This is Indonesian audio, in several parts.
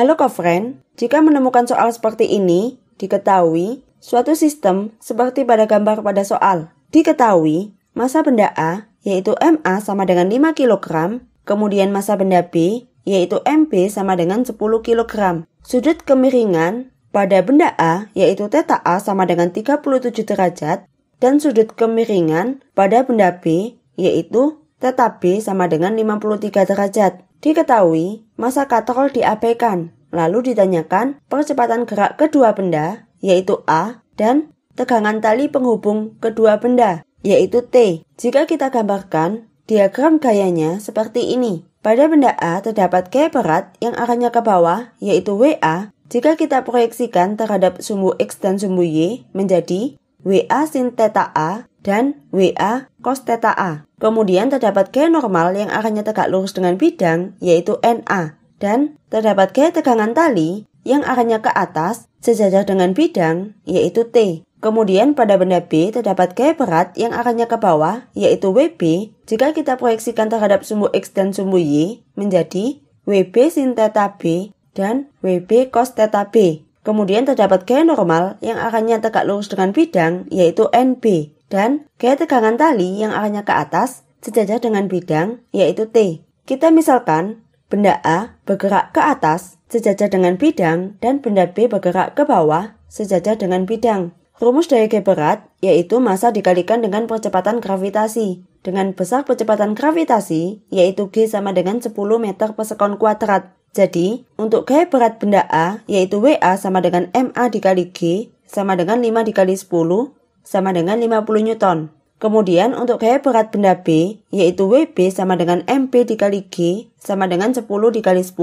Halo kofren, jika menemukan soal seperti ini, diketahui suatu sistem seperti pada gambar pada soal. Diketahui massa benda A yaitu MA sama dengan 5 kg, kemudian massa benda B yaitu MB sama dengan 10 kg. Sudut kemiringan pada benda A yaitu a sama dengan 37 derajat dan sudut kemiringan pada benda B yaitu b sama dengan 53 derajat. Diketahui, masa katrol diabaikan, lalu ditanyakan percepatan gerak kedua benda, yaitu A, dan tegangan tali penghubung kedua benda, yaitu T. Jika kita gambarkan, diagram gayanya seperti ini. Pada benda A terdapat G berat yang arahnya ke bawah, yaitu WA. Jika kita proyeksikan terhadap sumbu X dan sumbu Y, menjadi WA sin teta A dan WA cos theta A. Kemudian terdapat G normal yang arahnya tegak lurus dengan bidang, yaitu NA. Dan terdapat G tegangan tali yang arahnya ke atas sejajar dengan bidang, yaitu T. Kemudian pada benda B terdapat G berat yang arahnya ke bawah, yaitu WB. Jika kita proyeksikan terhadap sumbu X dan sumbu Y, menjadi WB sin theta B dan WB cos theta B. Kemudian terdapat G normal yang arahnya tegak lurus dengan bidang, yaitu NB. Dan gaya tegangan tali yang arahnya ke atas sejajar dengan bidang, yaitu T. Kita misalkan benda A bergerak ke atas sejajar dengan bidang dan benda B bergerak ke bawah sejajar dengan bidang. Rumus daya G berat yaitu massa dikalikan dengan percepatan gravitasi. Dengan besar percepatan gravitasi, yaitu G sama dengan 10 meter per sekon kuadrat. Jadi, untuk gaya berat benda A, yaitu WA sama dengan MA dikali G, sama dengan 5 dikali 10, sama dengan 50 Newton. Kemudian untuk gaya berat benda B, yaitu WB sama dengan MP dikali G, sama dengan 10 dikali 10,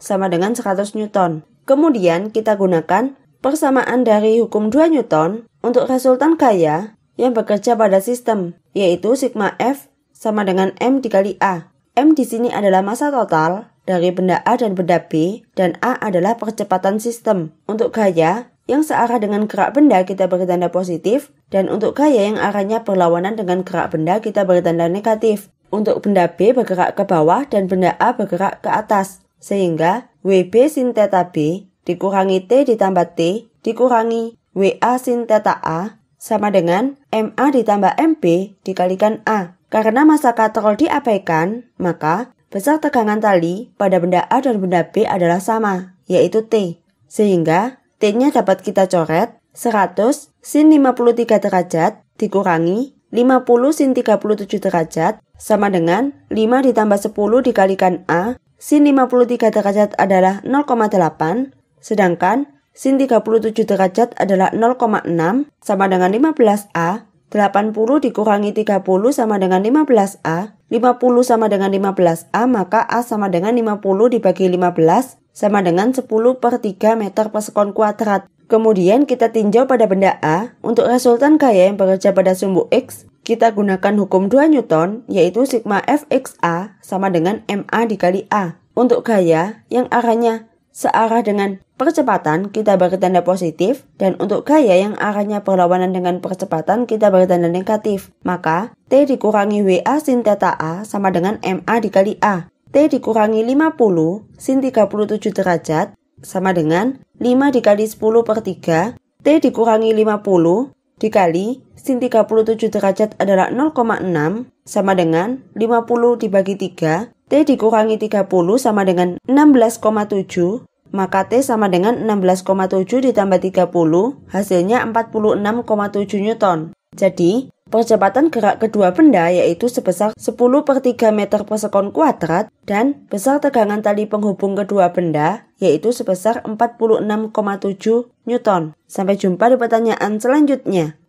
sama dengan 100 Newton. Kemudian kita gunakan persamaan dari hukum 2 Newton untuk resultan gaya yang bekerja pada sistem, yaitu sigma F sama dengan M dikali A. M di sini adalah massa total dari benda A dan benda B, dan A adalah percepatan sistem. Untuk gaya yang searah dengan gerak benda kita beri tanda positif, dan untuk gaya yang arahnya berlawanan dengan gerak benda kita bertanda negatif. Untuk benda B bergerak ke bawah dan benda A bergerak ke atas. Sehingga WB sin theta B dikurangi T ditambah T dikurangi WA sin theta A sama dengan MA ditambah MB dikalikan A. Karena masa katrol diabaikan, maka besar tegangan tali pada benda A dan benda B adalah sama, yaitu T. Sehingga T-nya dapat kita coret 100 sin 53 derajat dikurangi 50 sin 37 derajat sama dengan 5 ditambah 10 dikalikan A sin 53 derajat adalah 0,8 sedangkan sin 37 derajat adalah 0,6 sama dengan 15A 80 dikurangi 30 sama dengan 15A, 50 sama dengan 15A, maka A sama dengan 50 dibagi 15 sama dengan 10 per 3 meter persekon kuadrat. Kemudian kita tinjau pada benda A, untuk resultan gaya yang bekerja pada sumbu X, kita gunakan hukum 2 Newton, yaitu sigma Fxa sama dengan Ma dikali A. Untuk gaya yang arahnya searah dengan percepatan, kita beri tanda positif, dan untuk gaya yang arahnya perlawanan dengan percepatan, kita beri tanda negatif. Maka, T dikurangi WA sin theta A sama dengan Ma dikali A. T dikurangi 50 sin 37 derajat sama dengan 5 dikali 10 per 3, T dikurangi 50, dikali sin 37 derajat adalah 0,6 sama dengan 50 dibagi 3, T dikurangi 30 sama dengan 16,7, maka T sama dengan 16,7 ditambah 30, hasilnya 46,7 Newton. Jadi, Percepatan gerak kedua benda yaitu sebesar 10 per 3 meter per sekon kuadrat dan besar tegangan tali penghubung kedua benda yaitu sebesar 46,7 Newton. Sampai jumpa di pertanyaan selanjutnya.